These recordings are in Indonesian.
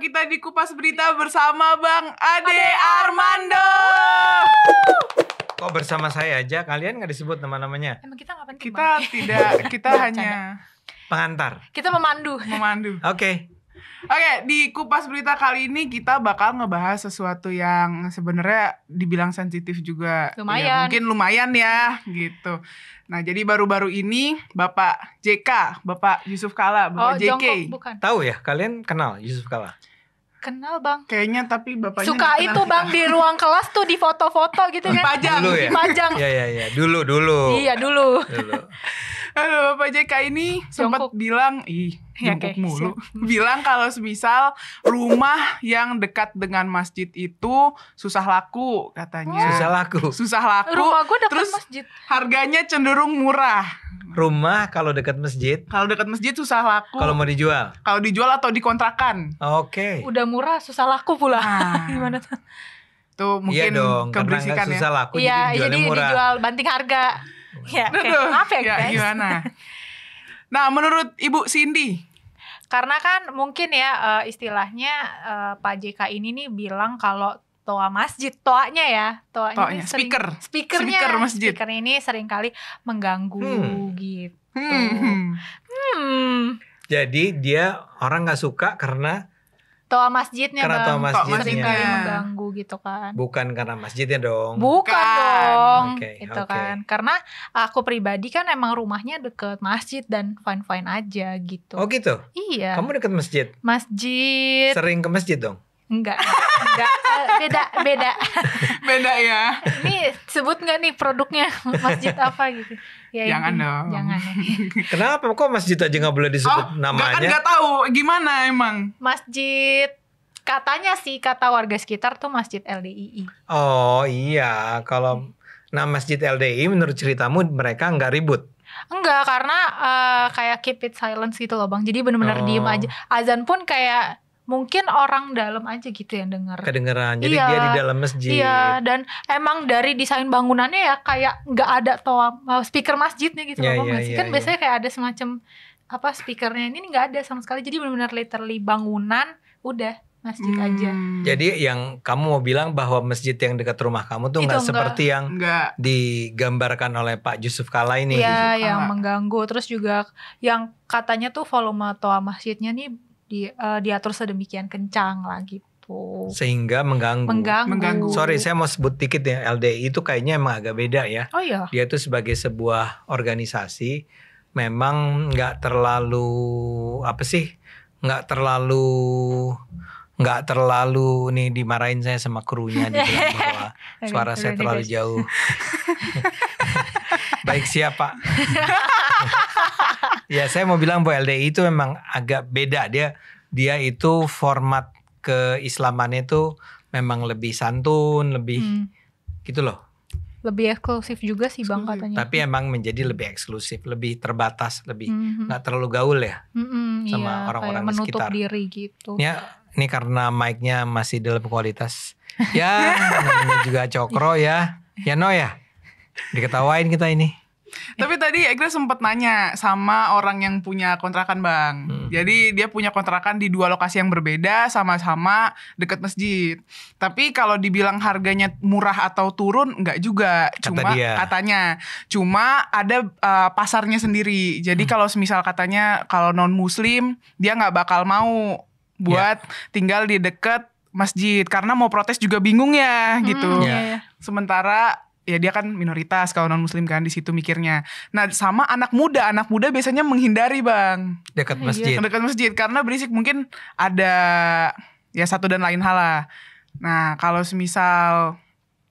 kita di Kupas Berita bersama Bang Ade, Armando. Kok bersama saya aja? Kalian nggak disebut nama-namanya? Emang kita nggak Kita bang. tidak, kita hanya pengantar. Kita memandu. Memandu. Oke. Okay. Oke, okay, di kupas berita kali ini kita bakal ngebahas sesuatu yang sebenarnya dibilang sensitif juga. Ya, lumayan. Ya, mungkin lumayan ya, gitu. Nah, jadi baru-baru ini Bapak JK, Bapak Yusuf Kala, Bapak oh, JK. Jongkok, Tahu ya, kalian kenal Yusuf Kala? Kenal bang Kayaknya tapi bapaknya Suka itu bang kita. di ruang kelas tuh di foto-foto gitu kan dipajang Dulu ya ya Iya iya iya Dulu dulu Iya dulu Dulu Halo Bapak JK ini sempat bilang, ih, ya, okay, mulu. Bilang kalau semisal rumah yang dekat dengan masjid itu susah laku katanya. Oh. Susah laku. Susah laku. Rumah gue dekat terus masjid. Harganya cenderung murah. Rumah kalau dekat masjid. Kalau dekat masjid susah laku. Kalau mau dijual. Kalau dijual atau dikontrakan. Oke. Okay. Udah murah susah laku pula. Nah. Gimana tuh? Tuh iya mungkin iya dong, keberisikan ya. susah laku iya, jadi Iya, jadi dijual banting harga ya, okay. Duh, maaf ya, ya guys? Gimana? Nah, menurut Ibu Cindy, karena kan mungkin ya eh, istilahnya eh, Pak JK ini nih bilang kalau toa masjid, toanya ya, toanya, toanya. Sering, speaker, speakernya, speaker masjid, speaker ini sering kali mengganggu hmm. gitu. Hmm, hmm. hmm. Jadi dia orang nggak suka karena toa masjidnya karena bang. toa masjidnya sering kali iya. mengganggu gitu kan bukan karena masjidnya dong bukan, bukan. dong okay, itu okay. kan karena aku pribadi kan emang rumahnya deket masjid dan fine fine aja gitu oh gitu iya kamu deket masjid masjid sering ke masjid dong Enggak, enggak, beda, beda. beda ya. Ini sebut nggak nih produknya masjid apa gitu? Ya, jangan ini, dong. Jangan. Ya. Kenapa kok masjid aja nggak boleh disebut oh, namanya? Kan nggak tahu gimana emang. Masjid katanya sih kata warga sekitar tuh masjid LDII. Oh iya, kalau hmm. nah masjid LDII menurut ceritamu mereka nggak ribut. Enggak, karena uh, kayak keep it silence gitu loh bang. Jadi bener-bener oh. diem aja. Azan pun kayak mungkin orang dalam aja gitu yang dengar Kedengeran. Jadi iya, dia di dalam masjid. Iya, dan emang dari desain bangunannya ya kayak nggak ada toa eh, speaker masjidnya gitu yeah, loh. Yeah, ya, masjid yeah, kan yeah. biasanya kayak ada semacam apa speakernya ini nggak ada sama sekali. Jadi benar-benar literally bangunan udah masjid hmm. aja. Jadi yang kamu mau bilang bahwa masjid yang dekat rumah kamu tuh nggak seperti yang enggak. digambarkan oleh Pak Yusuf Kala ini. Iya, yang mengganggu. Terus juga yang katanya tuh volume toa masjidnya nih di, uh, diatur sedemikian kencang lah gitu. Sehingga mengganggu. mengganggu. Mengganggu. Sorry, saya mau sebut dikit ya LDI itu kayaknya emang agak beda ya. Oh iya. Dia itu sebagai sebuah organisasi memang nggak terlalu apa sih? Nggak terlalu nggak terlalu nih dimarahin saya sama krunya di bahwa suara saya terlalu jauh. Baik siapa ya saya mau bilang bahwa LDI itu memang agak beda dia dia itu format keislamannya itu memang lebih santun, lebih hmm. gitu loh. Lebih eksklusif juga sih bang katanya. Tapi emang menjadi lebih eksklusif, lebih terbatas, lebih hmm. nggak mm-hmm. terlalu gaul ya mm-hmm, sama orang orang-orang di sekitar. Menutup diri gitu. Ya, ini karena mic-nya masih dalam kualitas. Ya, namanya juga cokro ya. Ya no ya. Diketawain kita ini. Tapi tadi Egra sempat nanya sama orang yang punya kontrakan bang. Hmm. Jadi dia punya kontrakan di dua lokasi yang berbeda, sama-sama deket masjid. Tapi kalau dibilang harganya murah atau turun, nggak juga. Cuma Kata katanya, cuma ada uh, pasarnya sendiri. Jadi hmm. kalau semisal katanya kalau non Muslim, dia nggak bakal mau buat yeah. tinggal di deket masjid karena mau protes juga bingung ya gitu. hmm, gitu. Iya, yeah. Sementara ya dia kan minoritas kalau non muslim kan di situ mikirnya. Nah, sama anak muda, anak muda biasanya menghindari, Bang. Dekat iya. masjid. Dekat masjid karena berisik mungkin ada ya satu dan lain hal lah. Nah, kalau semisal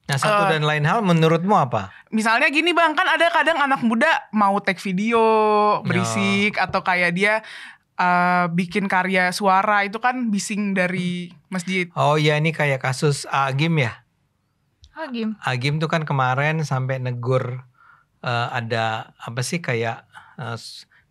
Nah, satu uh, dan lain hal menurutmu apa? Misalnya gini Bang, kan ada kadang anak muda mau take video ya. berisik atau kayak dia uh, bikin karya suara itu kan bising dari masjid. Oh iya ini kayak kasus ah, game ya? Agim. Agim tuh kan kemarin sampai negur uh, ada apa sih kayak uh,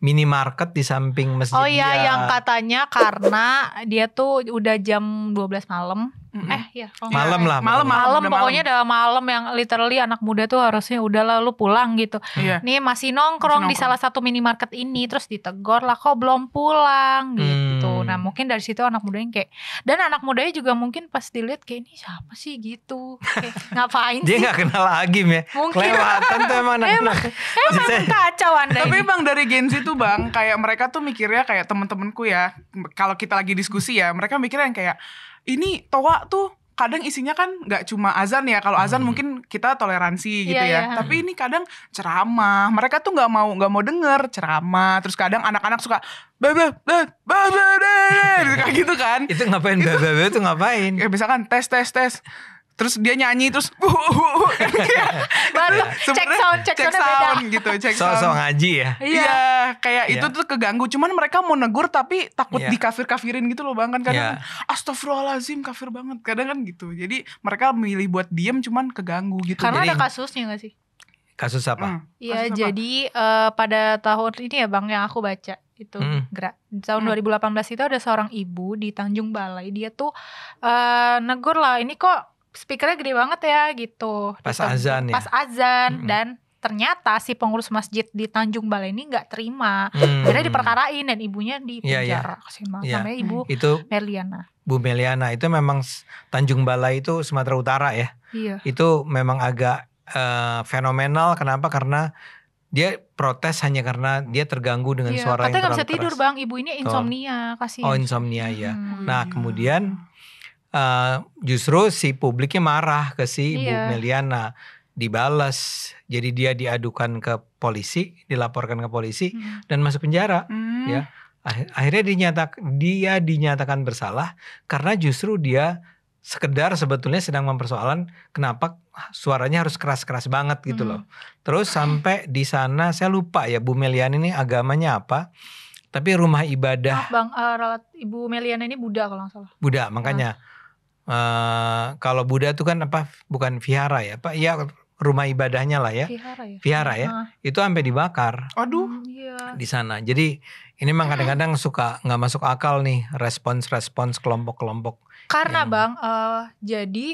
minimarket di samping masjid. Oh iya, dia. yang katanya karena dia tuh udah jam 12 malam hmm Eh ya oh, malam iya. lah malam malam, pokoknya udah malam yang literally anak muda tuh harusnya udah lalu pulang gitu. Iya. Nih masih nongkrong, masih nongkrong di salah satu minimarket ini terus ditegor lah kok belum pulang hmm. gitu. Nah mungkin dari situ anak muda yang kayak dan anak mudanya juga mungkin pas dilihat kayak ini siapa sih gitu kayak, ngapain dia nggak kenal lagi ya mungkin kelewatan tuh emang anak emang, emang kacau anda tapi bang dari Gen Z tuh bang kayak mereka tuh mikirnya kayak temen-temenku ya kalau kita lagi diskusi ya mereka mikirnya yang kayak ini toa tuh kadang isinya kan nggak cuma azan ya kalau azan hmm. mungkin kita toleransi gitu yeah, ya yeah. tapi ini kadang ceramah mereka tuh nggak mau nggak mau denger ceramah terus kadang anak-anak suka bebe bebe gitu kan itu ngapain bebe itu ngapain ya misalkan tes tes tes terus dia nyanyi terus iya. baru iya. cek sound cek, sound beda. gitu cek sound so ngaji ya iya, iya. kayak itu tuh keganggu cuman mereka mau negur tapi takut di dikafir kafirin gitu loh bang kan kadang astaghfirullahalazim kafir banget kadang kan gitu jadi mereka milih buat diem cuman keganggu gitu karena ada kasusnya gak sih kasus apa hmm. iya jadi eh, pada tahun ini ya bang yang aku baca itu hmm. gerak tahun hmm. 2018 itu ada seorang ibu di Tanjung Balai dia tuh uh, negur lah ini kok speakernya gede banget ya gitu. Pas gitu. azan ya. Pas azan mm -hmm. dan ternyata si pengurus masjid di Tanjung Balai ini nggak terima. Hmm. Akhirnya diperkarain dan ibunya di iya, iya. penjara. Yeah, yeah. Kasima. Yeah. Namanya Ibu itu, Meliana. Bu Meliana itu memang Tanjung Balai itu Sumatera Utara ya. Iya. Itu memang agak uh, fenomenal kenapa? Karena dia protes hanya karena dia terganggu dengan iya, suara yang terlalu keras. Katanya gak bisa tidur bang, ibu ini insomnia kasih. Oh insomnia ya. Hmm. Nah kemudian uh, justru si publiknya marah ke si iya. Bu Meliana dibalas jadi dia diadukan ke polisi dilaporkan ke polisi hmm. dan masuk penjara hmm. ya ah, akhirnya dinyatak dia dinyatakan bersalah karena justru dia sekedar sebetulnya sedang mempersoalan kenapa suaranya harus keras-keras banget gitu hmm. loh terus sampai di sana saya lupa ya Bu Melian ini agamanya apa tapi rumah ibadah oh, bang uh, Ibu Meliana ini Buddha kalau nggak salah Buddha makanya nah Uh, kalau Buddha itu kan apa bukan vihara ya Pak? ya rumah ibadahnya lah ya. Vihara ya. Vihara ya. Itu sampai dibakar. Aduh. Hmm, iya. Di sana. Jadi ini memang kadang-kadang suka nggak masuk akal nih respons-respons kelompok-kelompok. Karena yang... Bang uh, jadi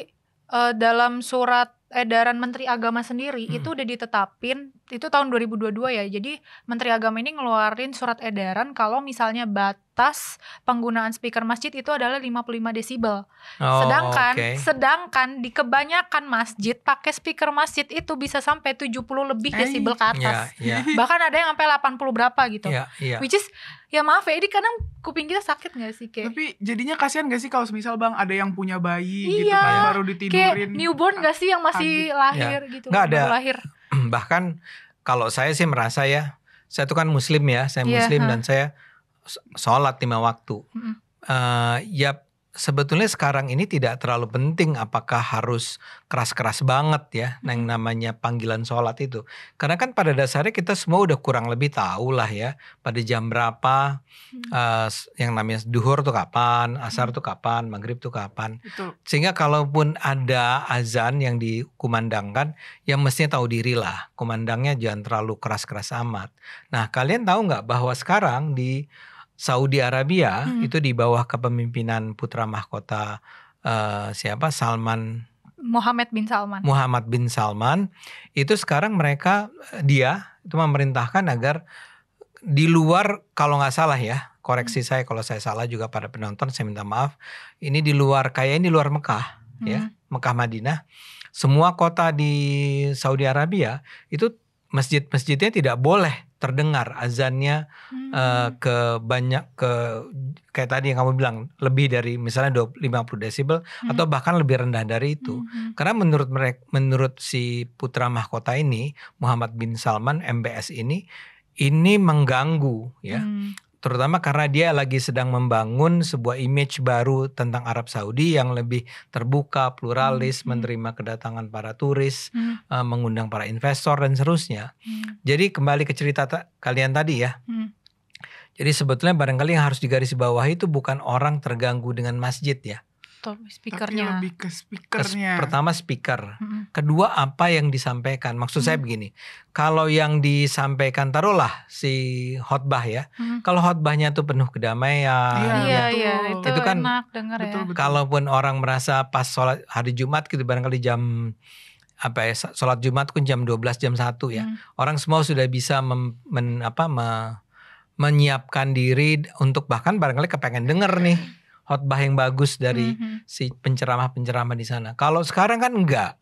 uh, dalam surat edaran Menteri Agama sendiri hmm. itu udah ditetapin itu tahun 2022 ya. Jadi Menteri Agama ini ngeluarin surat edaran kalau misalnya batas penggunaan speaker masjid itu adalah 55 desibel. Oh, sedangkan okay. sedangkan di kebanyakan masjid pakai speaker masjid itu bisa sampai 70 lebih desibel ke iya, atas. Yeah, yeah. Bahkan ada yang sampai 80 berapa gitu. Yeah, yeah. Which is ya maaf ya ini kadang kuping kita sakit gak sih kayak tapi jadinya kasihan gak sih kalau misal bang ada yang punya bayi gitu iya, gitu kan baru ditidurin kayak newborn gak sih yang masih masih iya. lahir ya. gitu nggak ada lahir bahkan kalau saya sih merasa ya saya tuh kan muslim ya saya iya, muslim yeah, huh. dan saya sholat lima waktu mm. uh, ya sebetulnya sekarang ini tidak terlalu penting apakah harus keras-keras banget ya hmm. yang namanya panggilan sholat itu. Karena kan pada dasarnya kita semua udah kurang lebih tahu lah ya pada jam berapa hmm. uh, yang namanya duhur tuh kapan, asar hmm. tuh kapan, maghrib tuh kapan. Betul. Sehingga kalaupun ada azan yang dikumandangkan ya mestinya tahu diri lah. Kumandangnya jangan terlalu keras-keras amat. Nah kalian tahu nggak bahwa sekarang di Saudi Arabia hmm. itu di bawah kepemimpinan putra mahkota uh, siapa Salman Muhammad bin Salman. Muhammad bin Salman itu sekarang mereka eh, dia itu memerintahkan agar di luar kalau nggak salah ya koreksi hmm. saya kalau saya salah juga pada penonton saya minta maaf ini di luar kayak ini di luar Mekah ya, hmm. ya Mekah Madinah semua kota di Saudi Arabia itu masjid-masjidnya tidak boleh terdengar azannya eh, hmm. uh, ke banyak ke kayak tadi yang kamu bilang lebih dari misalnya 50 desibel hmm. atau bahkan lebih rendah dari itu. Hmm. hmm. Karena menurut mereka menurut si putra mahkota ini Muhammad bin Salman MBS ini ini mengganggu ya. Hmm terutama karena dia lagi sedang membangun sebuah image baru tentang Arab Saudi yang lebih terbuka, pluralis, hmm. hmm. menerima kedatangan para turis, hmm. Eh, mengundang para investor dan seterusnya. Hmm. Jadi kembali ke cerita ta kalian tadi ya. Hmm. Jadi sebetulnya barangkali yang harus digaris bawah itu bukan orang terganggu dengan masjid ya. speakernya. Tapi lebih ke speakernya. Kes, pertama speaker. Hmm. Kedua apa yang disampaikan. Maksud hmm. saya begini, kalau yang disampaikan taruhlah si khotbah ya. Hmm. Kalau khotbahnya tuh penuh kedamaian. Iya, ya, betul. iya itu, itu kan enak denger ya. betul, ya. Betul. Kalaupun orang merasa pas sholat hari Jumat gitu barangkali jam apa ya sholat Jumat kan jam 12 jam 1 ya. Hmm. Orang semua sudah bisa mem, men, apa me, menyiapkan diri untuk bahkan barangkali kepengen denger nih khotbah yang bagus dari hmm. hmm. si penceramah-penceramah di sana. Kalau sekarang kan enggak.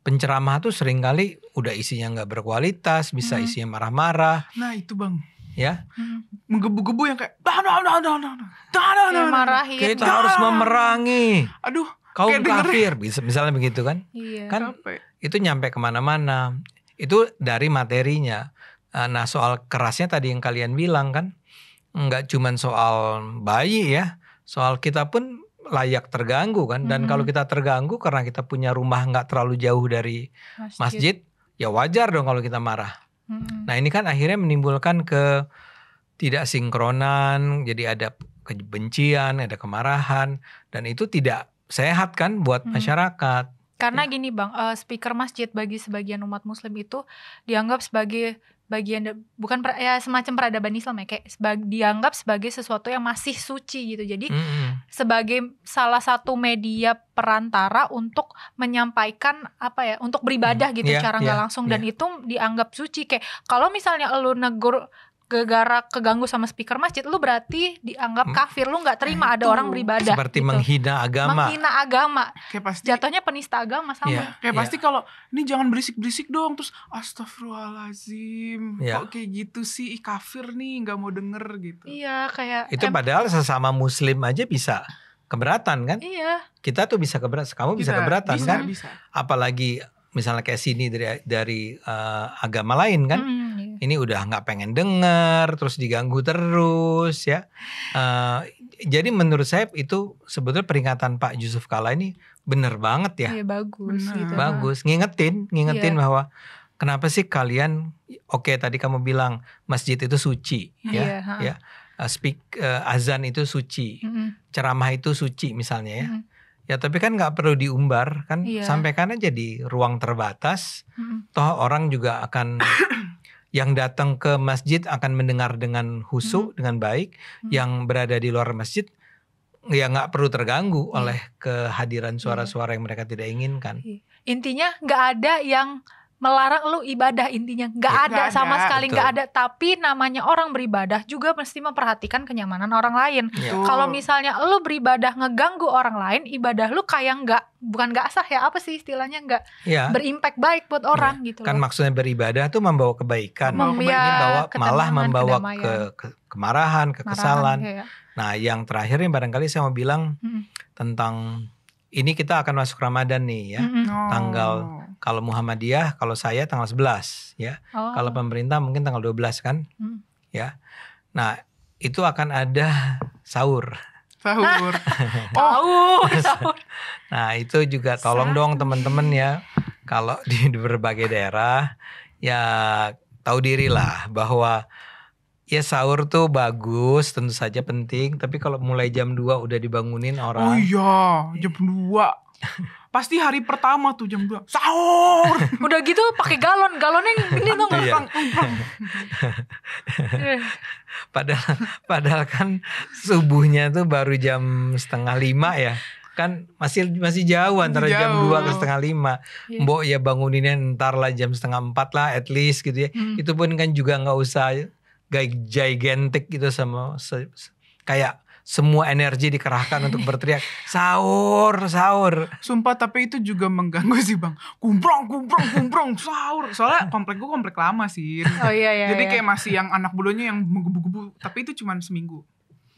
Penceramah tuh seringkali udah isinya nggak berkualitas, bisa hmm. isinya marah-marah. Nah, itu Bang ya hmm. menggebu-gebu yang kayak dah dah dah dah dah dah dah marahin kita nah. harus memerangi aduh kaum kafir bisa misalnya begitu kan iya. kan Capek itu nyampe kemana-mana. Itu dari materinya. Ah, nah soal kerasnya tadi yang kalian bilang kan, nggak cuman soal bayi ya, soal kita pun layak terganggu kan. Dan hmm. kalau kita terganggu karena kita punya rumah nggak terlalu jauh dari masjid, masjid ya wajar dong kalau kita marah. Hmm. Nah ini kan akhirnya menimbulkan ke tidak sinkronan, jadi ada kebencian, ada kemarahan, dan itu tidak sehat kan buat hmm. masyarakat. Karena ya. gini bang, uh, speaker masjid bagi sebagian umat muslim itu dianggap sebagai bagian bukan per, ya semacam peradaban Islam ya kayak sebag, dianggap sebagai sesuatu yang masih suci gitu. Jadi mm-hmm. sebagai salah satu media perantara untuk menyampaikan apa ya, untuk beribadah mm-hmm. gitu yeah, iya, cara nggak yeah, langsung yeah. dan iya. itu dianggap suci kayak kalau misalnya lu negur Kegara, keganggu sama speaker masjid lu berarti dianggap hmm? kafir lu nggak terima eh, ada orang beribadah seperti gitu. menghina agama menghina agama kayak pasti jatuhnya penista agama sama yeah, kayak yeah. pasti kalau ini jangan berisik-berisik dong terus astagfirullahalazim yeah. kok kayak gitu sih Ih, kafir nih nggak mau denger gitu iya yeah, kayak itu padahal sesama muslim aja bisa keberatan kan iya kita tuh bisa keberatan kamu bisa, bisa keberatan bisa, kan bisa. apalagi misalnya kayak sini dari dari uh, agama lain kan mm ini udah nggak pengen dengar, terus diganggu terus ya uh, jadi menurut saya itu sebetulnya peringatan Pak Yusuf Kala ini bener banget ya, ya bagus bener. gitu bagus ngingetin ngingetin ya. bahwa kenapa sih kalian oke okay, tadi kamu bilang masjid itu suci ya iya, ya, ya uh, speak uh, azan itu suci mm -hmm. ceramah itu suci misalnya ya mm -hmm. Ya tapi kan nggak perlu diumbar kan, yeah. sampaikan aja di ruang terbatas. Mm -hmm. Toh orang juga akan yang datang ke masjid akan mendengar dengan husu hmm. dengan baik hmm. yang berada di luar masjid ya nggak perlu terganggu hmm. oleh kehadiran suara-suara iya. yang mereka tidak inginkan iya. intinya nggak ada yang melarang lu ibadah intinya nggak ya, ada gak sama ada, sekali nggak ada tapi namanya orang beribadah juga mesti memperhatikan kenyamanan orang lain ya. kalau misalnya lu beribadah ngeganggu orang lain ibadah lu kayak nggak bukan nggak sah ya apa sih istilahnya nggak ya. berimpact baik buat iya. orang ya. gitu kan loh. maksudnya beribadah tuh membawa kebaikan Mem membawa ya, malah membawa ke, ke kemarahan kekesalan Marahan, ya, ya. nah yang terakhir yang barangkali saya mau bilang hmm. tentang ini kita akan masuk Ramadan nih ya hmm. tanggal oh kalau Muhammadiyah, kalau saya tanggal 11 ya. Oh. Kalau pemerintah mungkin tanggal 12 kan? Hmm. Ya. Nah, itu akan ada sahur. Sahur. oh, sahur. nah, itu juga tolong sahur. dong teman-teman ya. Kalau di berbagai daerah ya tahu dirilah bahwa ya sahur tuh bagus tentu saja penting tapi kalau mulai jam 2 udah dibangunin orang oh iya jam 2 Pasti hari pertama tuh jam 2 sahur. Udah gitu pakai galon, galonnya ini tuh iya. nggak Padahal padahal kan subuhnya tuh baru jam setengah lima ya kan masih masih jauh antara jauh. jam 2 ke setengah lima yeah. mbok ya banguninnya ntar lah jam setengah empat lah at least gitu ya hmm. itu pun kan juga nggak usah gigantic gitu sama se, se, kayak semua energi dikerahkan untuk berteriak sahur sahur sumpah tapi itu juga mengganggu sih bang kumprong kumprong kumprong sahur soalnya komplek gue komplek lama sih oh, iya, iya, jadi iya. kayak masih yang anak bulunya yang menggebu-gebu tapi itu cuma seminggu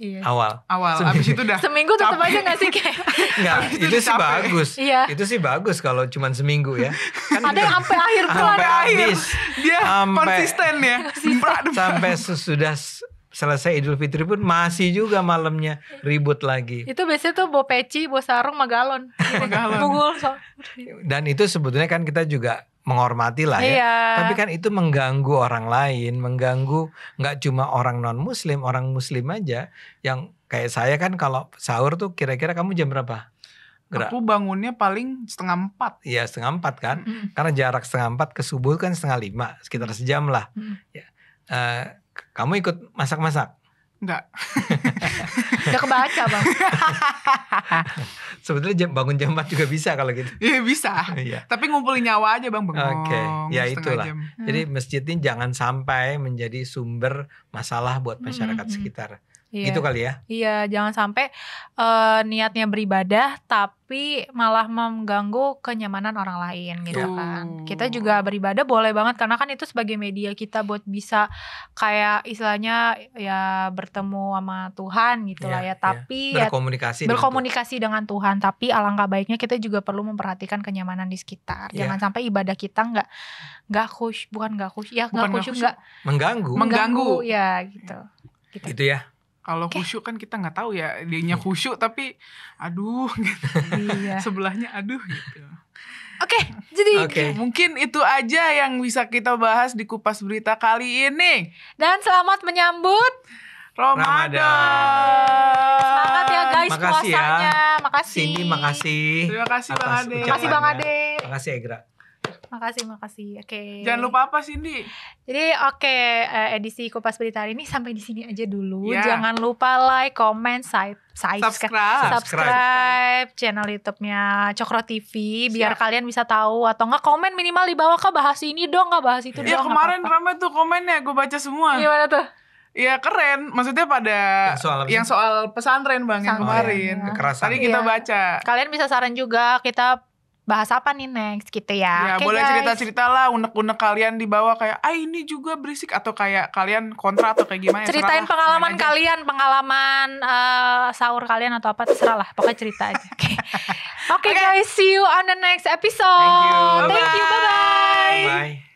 Iya. awal awal seminggu. abis itu udah seminggu tetap capek. aja gak sih kayak nggak itu, itu sih bagus iya. itu sih bagus kalau cuma seminggu ya kan ada yang gitu. sampai akhir bulan sampai akhir. dia ampe, konsisten ya sampai sesudah selesai Idul Fitri pun masih juga malamnya ribut lagi. Itu biasanya tuh bawa peci, bawa sarung, magalon. magalon. So. Dan itu sebetulnya kan kita juga menghormati lah ya. Iya. Tapi kan itu mengganggu orang lain, mengganggu nggak cuma orang non muslim, orang muslim aja yang kayak saya kan kalau sahur tuh kira-kira kamu jam berapa? Gerak. Aku bangunnya paling setengah empat. Iya setengah empat kan, mm karena jarak setengah empat ke subuh kan setengah lima, sekitar sejam lah. Mm ya. uh, kamu ikut masak-masak? Enggak. enggak kebaca bang. Sebetulnya jam, bangun jam 4 juga bisa kalau gitu. Iya bisa. Iya. Tapi ngumpulin nyawa aja bang bengong. Oke. Okay. Ya itulah. Jam. Jadi hmm. masjid ini jangan sampai menjadi sumber masalah buat hmm, masyarakat mm -hmm. sekitar. Iya. Gitu kali ya. Iya, jangan sampai uh, niatnya beribadah tapi malah mengganggu kenyamanan orang lain gitu Tuh. kan. Kita juga beribadah boleh banget karena kan itu sebagai media kita buat bisa kayak istilahnya ya bertemu sama Tuhan gitu iya, lah ya, iya. tapi iya. berkomunikasi ya, berkomunikasi Tuhan. dengan Tuhan, tapi alangkah baiknya kita juga perlu memperhatikan kenyamanan di sekitar. Iya. Jangan sampai ibadah kita nggak nggak khusyuk, ya, bukan nggak khusyuk, ya nggak khusyuk nggak mengganggu. mengganggu. ya gitu. gitu. gitu ya kalau khusyuk kan kita nggak tahu ya dianya iya. khusyuk tapi aduh gitu. Iya. Sebelahnya aduh gitu. Oke, okay, jadi okay. mungkin itu aja yang bisa kita bahas di kupas berita kali ini. Dan selamat menyambut Ramadan. Selamat ya guys makasih Ya. Makasih. Cindy, makasih. Terima kasih Bang Ade. Makasih Bang Ade. Makasih Egra. Makasih, makasih. Oke. Okay. Jangan lupa apa Cindy? Jadi oke okay, eh, edisi Kupas Berita hari ini sampai di sini aja dulu. Yeah. Jangan lupa like, comment, side, subscribe. subscribe, subscribe channel YouTube-nya Cokro TV Siap. biar kalian bisa tahu atau nggak komen minimal di bawah kah bahas ini dong, nggak bahas itu yeah, dong. ya kemarin ramai tuh komen tuh komennya, gue baca semua. Gimana tuh? Ya keren, maksudnya pada yang soal, yang soal pesantren bang yang kemarin. Ya. Tadi kita iya. baca. Kalian bisa saran juga kita bahas apa nih next gitu ya. Ya okay, boleh cerita-cerita lah unek-unek kalian di bawah kayak ah ini juga berisik atau kayak kalian kontra atau kayak gimana. Ya, Ceritain serah pengalaman kalian, aja. pengalaman uh, sahur kalian atau apa terserah lah. Pokoknya cerita aja. Oke okay. okay, okay. guys, see you on the next episode. Thank you. bye bye